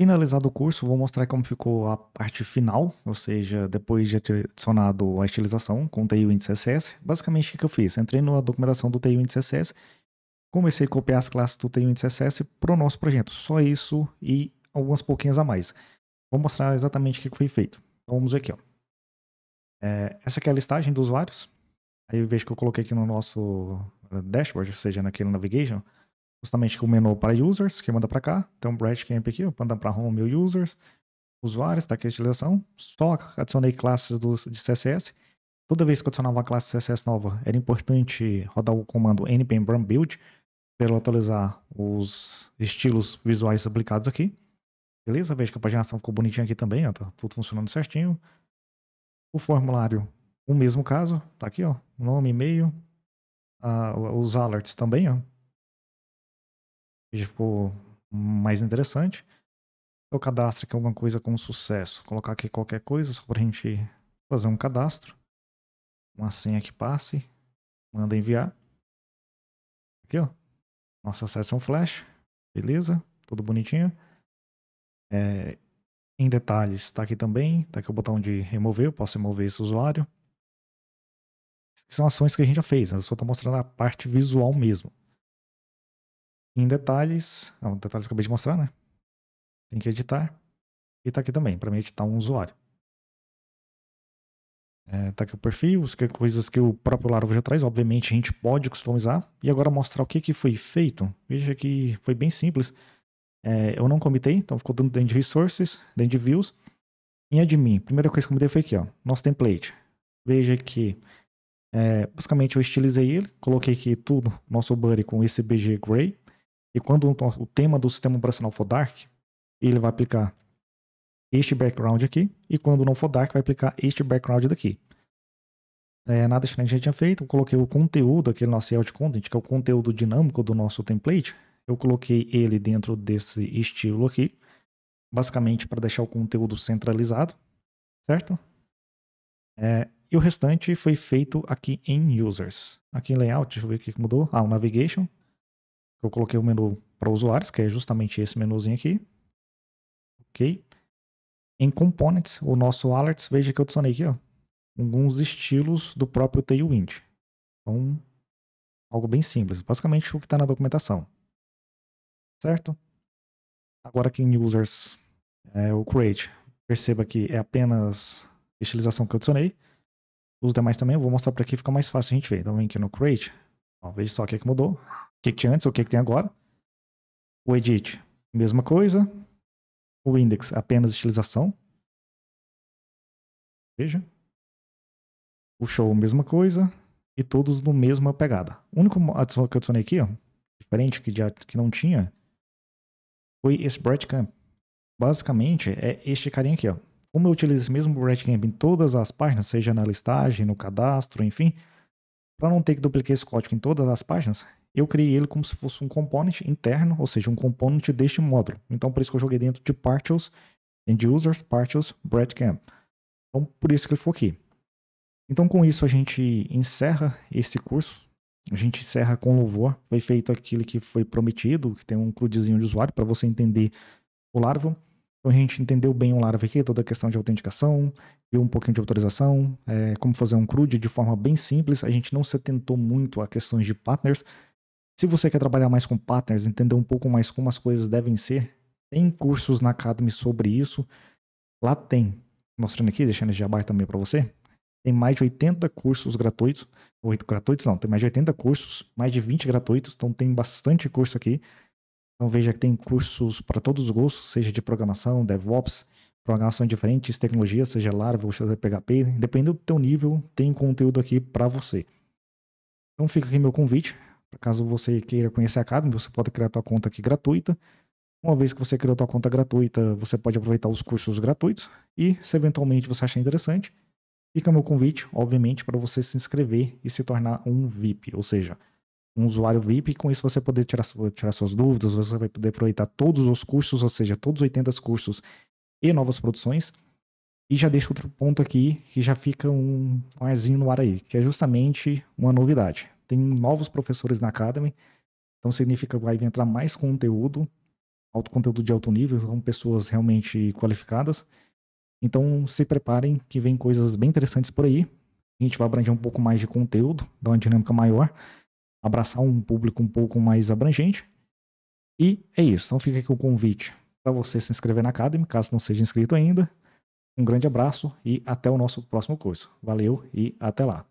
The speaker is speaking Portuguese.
Finalizado o curso, vou mostrar como ficou a parte final, ou seja, depois de adicionado a estilização com o TU CSS. Basicamente, o que eu fiz? Entrei na documentação do Tailwind CSS, comecei a copiar as classes do Tailwind CSS para o nosso projeto. Só isso e algumas pouquinhas a mais. Vou mostrar exatamente o que foi feito. Então, vamos ver aqui. Ó. É, essa aqui é a listagem dos usuários. Aí vejo que eu coloquei aqui no nosso eh, dashboard, ou seja, naquele navigation justamente com o menu para users, que manda para cá. Tem então, um Brightcamp aqui, manda para home e users, usuários, tá aqui a estilização. Só adicionei classes do, de CSS. Toda vez que eu adicionava uma classe CSS nova, era importante rodar o comando npm run build para atualizar os estilos visuais aplicados aqui. Beleza? Veja que a paginação ficou bonitinha aqui também, ó, tá tudo funcionando certinho. O formulário, o mesmo caso, tá aqui, ó, nome, e-mail, ah, os alerts também, ó, já ficou mais interessante. Eu cadastro aqui alguma coisa com sucesso. Colocar aqui qualquer coisa só para a gente fazer um cadastro. Uma senha que passe. Manda enviar. Aqui, ó. Nossa session é flash. Beleza. Tudo bonitinho. É, em detalhes, está aqui também. Está aqui o botão de remover. Eu posso remover esse usuário. São ações que a gente já fez. Né? Eu só estou mostrando a parte visual mesmo em detalhes. Ah, detalhes que acabei de mostrar, né? Tem que editar. E tá aqui também, para mim editar um usuário. É, tá aqui o perfil, as coisas que o próprio Laravel já traz. Obviamente a gente pode customizar. E agora mostrar o que, que foi feito. Veja que foi bem simples. É, eu não comitei, então ficou dentro de resources, dentro de views. Em admin, a primeira coisa que eu comitei foi aqui, ó, nosso template. Veja que é, basicamente eu estilizei ele, coloquei aqui tudo, nosso body com esse BG Gray. E quando o tema do sistema operacional for dark, ele vai aplicar este background aqui, e quando não for dark, vai aplicar este background daqui. É, nada diferente a gente tinha feito, eu coloquei o conteúdo, aquele nosso layout Content, que é o conteúdo dinâmico do nosso template, eu coloquei ele dentro desse estilo aqui, basicamente para deixar o conteúdo centralizado, certo? É, e o restante foi feito aqui em Users. Aqui em Layout, deixa eu ver o que mudou. Ah, o Navigation, eu coloquei o menu para usuários, que é justamente esse menuzinho aqui. Ok. Em Components, o nosso alerts, veja que eu adicionei aqui, ó, alguns estilos do próprio Tailwind. Então, algo bem simples. Basicamente o que está na documentação. Certo? Agora aqui em Users, é, o Create. Perceba que é apenas estilização que eu adicionei. Os demais também eu vou mostrar para aqui, fica mais fácil a gente ver. Então vem aqui no Create. Ó, veja só o que, é que mudou. O que, que tinha antes, o que, que tem agora. O edit, mesma coisa. O index, apenas estilização. Veja. O show, mesma coisa. E todos no mesma pegada. O único que eu adicionei aqui, ó, diferente que, já, que não tinha, foi esse Breadcamp. Basicamente, é este carinha aqui. Ó. Como eu utilizo esse mesmo Breadcamp em todas as páginas, seja na listagem, no cadastro, enfim, para não ter que duplicar esse código em todas as páginas, eu criei ele como se fosse um component interno, ou seja, um component deste módulo. Então, por isso que eu joguei dentro de partials, end users, partials, breadcamp. Então, por isso que ele ficou aqui. Então, com isso, a gente encerra esse curso. A gente encerra com louvor. Foi feito aquilo que foi prometido, que tem um crudezinho de usuário para você entender o Larval. Então a gente entendeu bem o Laravel aqui, toda a questão de autenticação, e um pouquinho de autorização, é, como fazer um CRUD de forma bem simples. A gente não se atentou muito a questões de partners. Se você quer trabalhar mais com partners, entender um pouco mais como as coisas devem ser, tem cursos na Academy sobre isso. Lá tem, mostrando aqui, deixando esse jabá também para você, tem mais de 80 cursos gratuitos. 8 gratuitos não, tem mais de 80 cursos, mais de 20 gratuitos, então tem bastante curso aqui. Então veja que tem cursos para todos os gostos, seja de programação, DevOps, programação de diferentes tecnologias, seja Laravel, seja PHP, dependendo do teu nível, tem conteúdo aqui para você. Então fica aqui meu convite, caso você queira conhecer a Academy, você pode criar tua conta aqui gratuita. Uma vez que você criou tua conta gratuita, você pode aproveitar os cursos gratuitos e se eventualmente você achar interessante, fica meu convite, obviamente, para você se inscrever e se tornar um VIP, ou seja, um usuário VIP, e com isso você poder tirar, tirar suas dúvidas, você vai poder aproveitar todos os cursos, ou seja, todos os 80 cursos e novas produções. E já deixo outro ponto aqui, que já fica um, arzinho no ar aí, que é justamente uma novidade. Tem novos professores na Academy, então significa que vai entrar mais conteúdo, alto conteúdo de alto nível, com pessoas realmente qualificadas. Então se preparem que vem coisas bem interessantes por aí. A gente vai abranger um pouco mais de conteúdo, dar uma dinâmica maior abraçar um público um pouco mais abrangente. E é isso. Então fica aqui o convite para você se inscrever na Academy, caso não seja inscrito ainda. Um grande abraço e até o nosso próximo curso. Valeu e até lá.